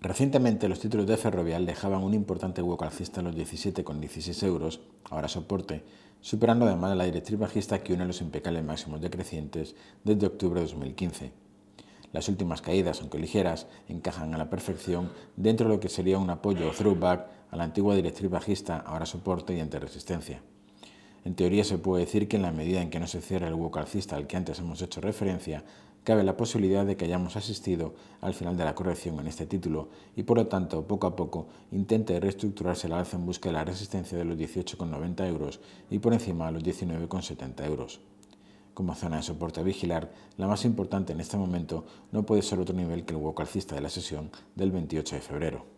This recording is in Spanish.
Recientemente los títulos de Ferrovial dejaban un importante hueco alcista en los 17,16 euros, ahora soporte, superando además la directriz bajista que une los impecables máximos decrecientes desde octubre de 2015. Las últimas caídas, aunque ligeras, encajan a la perfección dentro de lo que sería un apoyo o throwback a la antigua directriz bajista, ahora soporte y ante resistencia. En teoría se puede decir que en la medida en que no se cierre el hueco alcista al que antes hemos hecho referencia, cabe la posibilidad de que hayamos asistido al final de la corrección en este título y por lo tanto poco a poco intente reestructurarse el alza en busca de la resistencia de los 18,90 euros y por encima de los 19,70 euros. Como zona de soporte a vigilar, la más importante en este momento no puede ser otro nivel que el hueco alcista de la sesión del 28 de febrero.